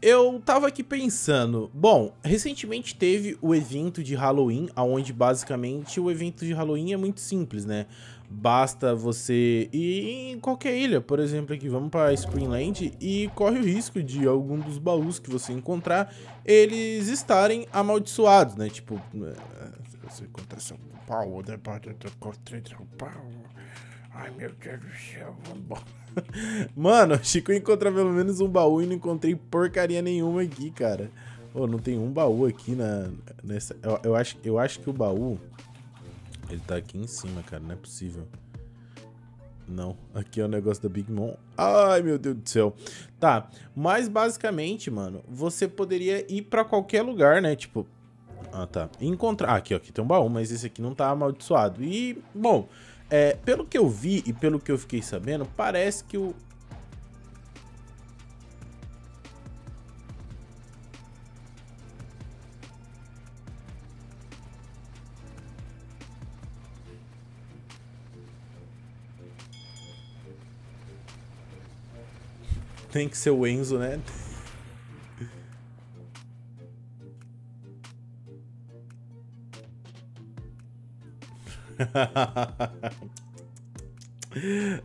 Eu tava aqui pensando. Bom, recentemente teve o evento de Halloween, aonde basicamente o evento de Halloween é muito simples, né? Basta você ir em qualquer ilha, por exemplo, aqui vamos para Screenland e corre o risco de algum dos baús que você encontrar eles estarem amaldiçoados, né? Tipo, eh, você encontra seu pau, debaixo do pau. Ai meu Deus do céu, vamos embora. Mano, achei que ia encontrar pelo menos um baú e não encontrei porcaria nenhuma aqui, cara. Pô, não tem um baú aqui na... Nessa, eu, eu, acho, eu acho que o baú... Ele tá aqui em cima, cara. Não é possível. Não. Aqui é o negócio da Big Mom. Ai, meu Deus do céu. Tá. Mas, basicamente, mano, você poderia ir pra qualquer lugar, né? Tipo... Ah, tá. Encontrar... Ah, aqui, ó. Aqui tem um baú, mas esse aqui não tá amaldiçoado. E, bom... É, pelo que eu vi e pelo que eu fiquei sabendo, parece que o. Tem que ser o Enzo, né?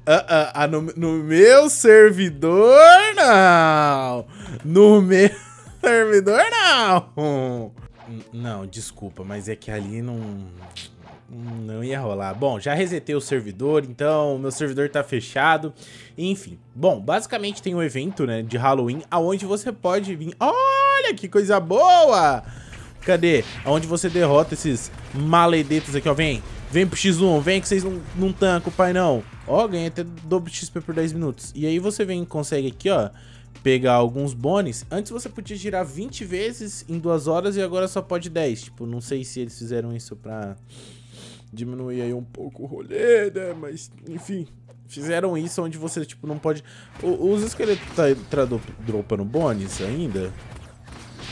Ah, ah, ah, no, no meu servidor, não! No meu servidor, não! Hum, não, desculpa, mas é que ali não... Não ia rolar. Bom, já resetei o servidor, então meu servidor tá fechado. Enfim. Bom, basicamente tem um evento, né, de Halloween, aonde você pode vir... Olha, que coisa boa! Cadê? Aonde você derrota esses maledetos aqui, ó. Vem. Vem pro X1. Vem que vocês não, não tancam, pai, não. Ó, ganhei até dobro XP por 10 minutos. E aí você vem e consegue aqui, ó pegar alguns bônus. Antes você podia girar 20 vezes em 2 horas e agora só pode 10. Tipo, não sei se eles fizeram isso pra diminuir aí um pouco o rolê, né? Mas, enfim, fizeram isso onde você, tipo, não pode... O, os esqueletos tá, tá dropando bônus ainda?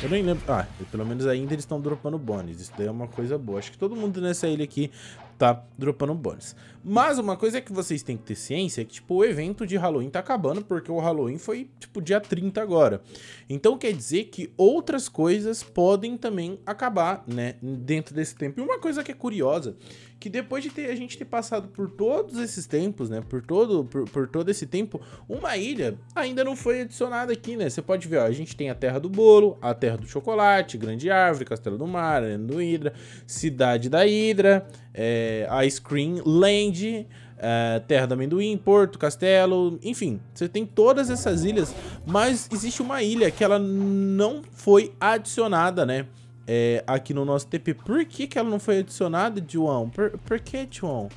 Eu nem lembro... Ah, pelo menos ainda eles estão dropando bônus. Isso daí é uma coisa boa. Acho que todo mundo nessa ilha aqui tá dropando bônus. Mas uma coisa é que vocês têm que ter ciência é que, tipo, o evento de Halloween tá acabando, porque o Halloween foi, tipo, dia 30 agora. Então quer dizer que outras coisas podem também acabar, né, dentro desse tempo. E uma coisa que é curiosa, que depois de ter, a gente ter passado por todos esses tempos, né, por todo, por, por todo esse tempo, uma ilha ainda não foi adicionada aqui, né? Você pode ver, ó, a gente tem a Terra do Bolo, a Terra do Chocolate, Grande Árvore, Castelo do Mar, Arena do Hidra, Cidade da Hidra, é é, Ice a Land, é, Terra do Amendoim, Porto, Castelo, enfim. Você tem todas essas ilhas, mas existe uma ilha que ela não foi adicionada, né? É, aqui no nosso TP. Por que, que ela não foi adicionada, João? Por, por que, João?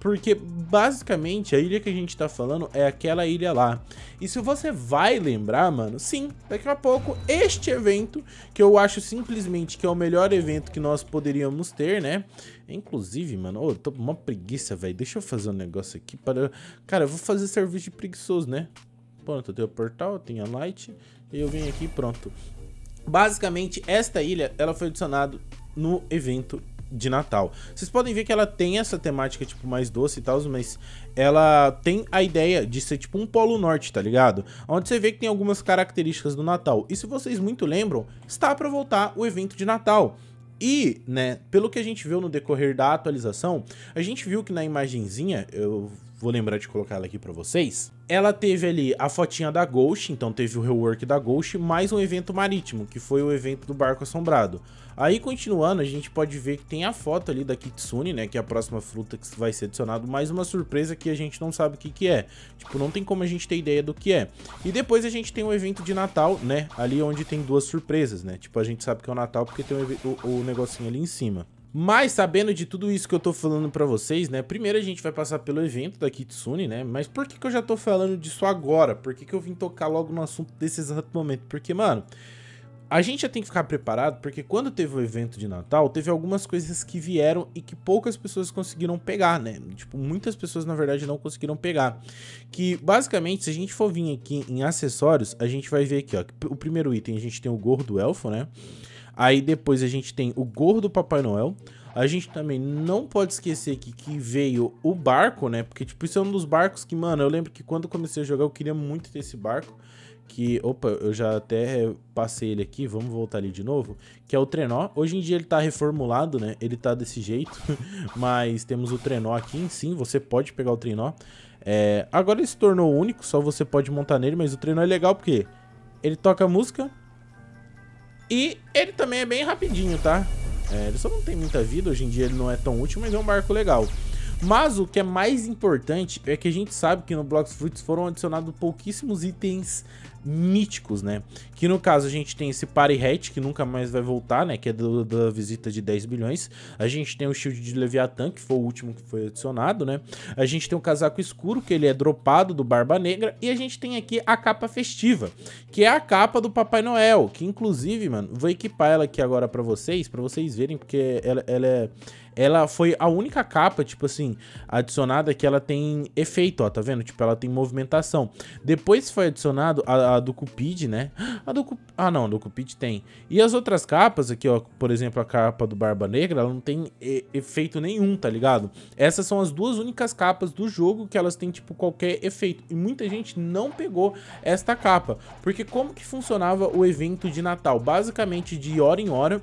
Porque basicamente a ilha que a gente tá falando é aquela ilha lá. E se você vai lembrar, mano, sim, daqui a pouco este evento, que eu acho simplesmente que é o melhor evento que nós poderíamos ter, né? Inclusive, mano, oh, eu tô com uma preguiça, velho. Deixa eu fazer um negócio aqui para... Cara, eu vou fazer serviço de preguiçoso, né? Pronto, eu tenho o portal, eu tenho a light, e eu venho aqui pronto. Basicamente, esta ilha, ela foi adicionada no evento de Natal. Vocês podem ver que ela tem essa temática, tipo, mais doce e tal, mas ela tem a ideia de ser, tipo, um polo norte, tá ligado? Onde você vê que tem algumas características do Natal. E se vocês muito lembram, está para voltar o evento de Natal. E, né, pelo que a gente viu no decorrer da atualização, a gente viu que na imagenzinha, eu vou lembrar de colocar ela aqui para vocês. Ela teve ali a fotinha da Ghost, então teve o rework da Ghost, mais um evento marítimo, que foi o evento do barco assombrado. Aí, continuando, a gente pode ver que tem a foto ali da Kitsune, né, que é a próxima fruta que vai ser adicionada, mais uma surpresa que a gente não sabe o que que é. Tipo, não tem como a gente ter ideia do que é. E depois a gente tem o evento de Natal, né, ali onde tem duas surpresas, né, tipo, a gente sabe que é o Natal porque tem o, o, o negocinho ali em cima. Mas sabendo de tudo isso que eu tô falando para vocês, né? Primeiro a gente vai passar pelo evento da Kitsune, né? Mas por que, que eu já tô falando disso agora? Por que, que eu vim tocar logo no assunto desse exato momento? Porque, mano, a gente já tem que ficar preparado, porque quando teve o evento de Natal, teve algumas coisas que vieram e que poucas pessoas conseguiram pegar, né? Tipo, muitas pessoas, na verdade, não conseguiram pegar. Que, basicamente, se a gente for vir aqui em acessórios, a gente vai ver aqui, ó. O primeiro item, a gente tem o gorro do elfo, né? Aí depois a gente tem o gordo Papai Noel. A gente também não pode esquecer que, que veio o barco, né? Porque, tipo, isso é um dos barcos que, mano, eu lembro que quando comecei a jogar eu queria muito ter esse barco. Que, opa, eu já até passei ele aqui, vamos voltar ali de novo. Que é o trenó. Hoje em dia ele tá reformulado, né? Ele tá desse jeito. Mas temos o trenó aqui, sim, você pode pegar o trenó. É, agora ele se tornou único, só você pode montar nele, mas o trenó é legal porque ele toca música, e ele também é bem rapidinho, tá? É, ele só não tem muita vida, hoje em dia ele não é tão útil, mas é um barco legal. Mas o que é mais importante é que a gente sabe que no Blox Fruits foram adicionados pouquíssimos itens míticos, né? Que no caso a gente tem esse Party Hat, que nunca mais vai voltar, né? Que é do, da visita de 10 bilhões. A gente tem o Shield de Leviatã, que foi o último que foi adicionado, né? A gente tem o Casaco Escuro, que ele é dropado do Barba Negra. E a gente tem aqui a capa festiva, que é a capa do Papai Noel, que inclusive, mano, vou equipar ela aqui agora para vocês, para vocês verem, porque ela, ela é ela foi a única capa, tipo assim, adicionada que ela tem efeito, ó, tá vendo? Tipo, ela tem movimentação. Depois foi adicionado a, a do Cupid, né? A do Ah, não, do Cupid tem. E as outras capas aqui, ó, por exemplo, a capa do Barba Negra, ela não tem e efeito nenhum, tá ligado? Essas são as duas únicas capas do jogo que elas têm, tipo, qualquer efeito. E muita gente não pegou esta capa. Porque como que funcionava o evento de Natal? Basicamente, de hora em hora,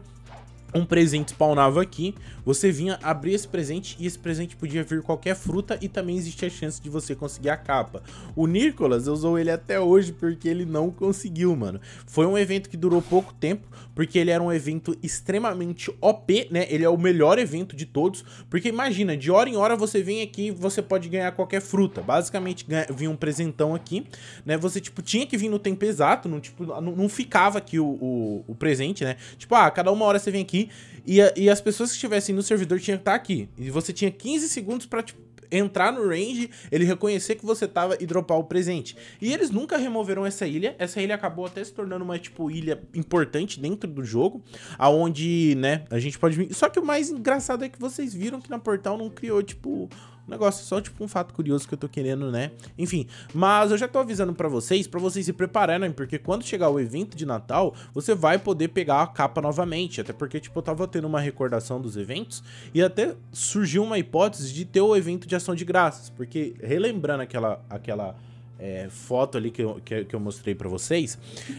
um presente spawnava aqui, você vinha abrir esse presente e esse presente podia vir qualquer fruta e também existia a chance de você conseguir a capa. O Nicolas usou ele até hoje porque ele não conseguiu, mano. Foi um evento que durou pouco tempo, porque ele era um evento extremamente OP, né? Ele é o melhor evento de todos, porque imagina, de hora em hora você vem aqui e você pode ganhar qualquer fruta. Basicamente vinha um presentão aqui, né? Você, tipo, tinha que vir no tempo exato, não, tipo, não, não ficava aqui o, o, o presente, né? Tipo, ah, cada uma hora você vem aqui aqui. E, a, e as pessoas que estivessem no servidor tinham que estar tá aqui. E você tinha 15 segundos pra, tipo, entrar no range, ele reconhecer que você tava e dropar o presente. E eles nunca removeram essa ilha. Essa ilha acabou até se tornando uma, tipo, ilha importante dentro do jogo, aonde, né, a gente pode... Só que o mais engraçado é que vocês viram que na Portal não criou, tipo, um negócio só, tipo, um fato curioso que eu tô querendo, né? Enfim, mas eu já tô avisando pra vocês, pra vocês se prepararem, porque quando chegar o evento de Natal, você vai poder pegar a capa novamente. Até porque, tipo, eu tava tendo uma recordação dos eventos e até surgiu uma hipótese de ter o evento de ação de graças, porque relembrando aquela... aquela é, foto ali que eu, que, que eu mostrei para vocês,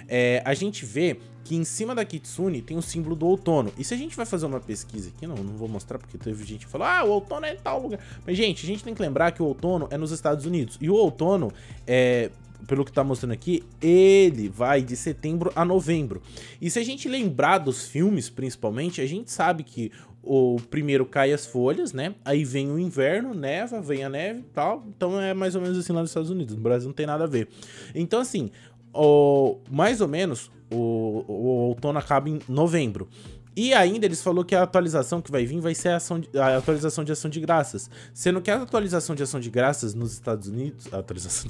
é, a gente vê que em cima da Kitsune tem o símbolo do outono. E se a gente vai fazer uma pesquisa aqui, não, não vou mostrar porque teve gente que falou, ah, o outono é em tal lugar. Mas, gente, a gente tem que lembrar que o outono é nos Estados Unidos. E o outono é, pelo que tá mostrando aqui, ele vai de setembro a novembro. E se a gente lembrar dos filmes, principalmente, a gente sabe que o primeiro cai as folhas, né? Aí vem o inverno, neva, vem a neve e tal. Então é mais ou menos assim lá nos Estados Unidos. No Brasil não tem nada a ver. Então, assim, o, mais ou menos, o, o outono acaba em novembro. E ainda eles falou que a atualização que vai vir vai ser a, de, a, atualização de ação de graças. Sendo que a atualização de ação de graças nos Estados Unidos. A atualização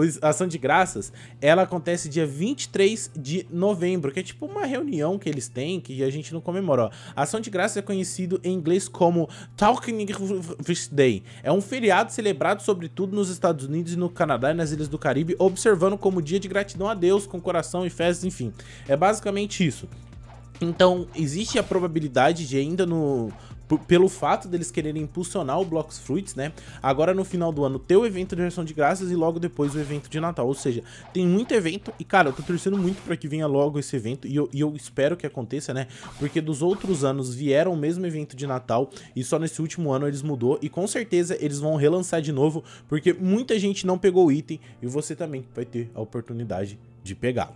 de ação de graças, ela acontece dia 23 de novembro, que é tipo uma reunião que eles têm que a gente não comemora. Ó. Ação de graças é conhecido em inglês como Talking Day. É um feriado celebrado sobretudo nos Estados Unidos e no Canadá e nas Ilhas do Caribe, observando como dia de gratidão a Deus, com coração e fezes, enfim. É basicamente isso. Então, existe a probabilidade de ainda no, pelo fato deles quererem impulsionar o Blocks Fruits, né? Agora no final do ano ter o evento de reação de graças e logo depois o evento de Natal. Ou seja, tem muito evento e, cara, eu tô torcendo muito pra que venha logo esse evento e eu, e eu espero que aconteça, né? Porque dos outros anos vieram o mesmo evento de Natal e só nesse último ano eles mudou e com certeza eles vão relançar de novo porque muita gente não pegou o item e você também vai ter a oportunidade de pegá-lo.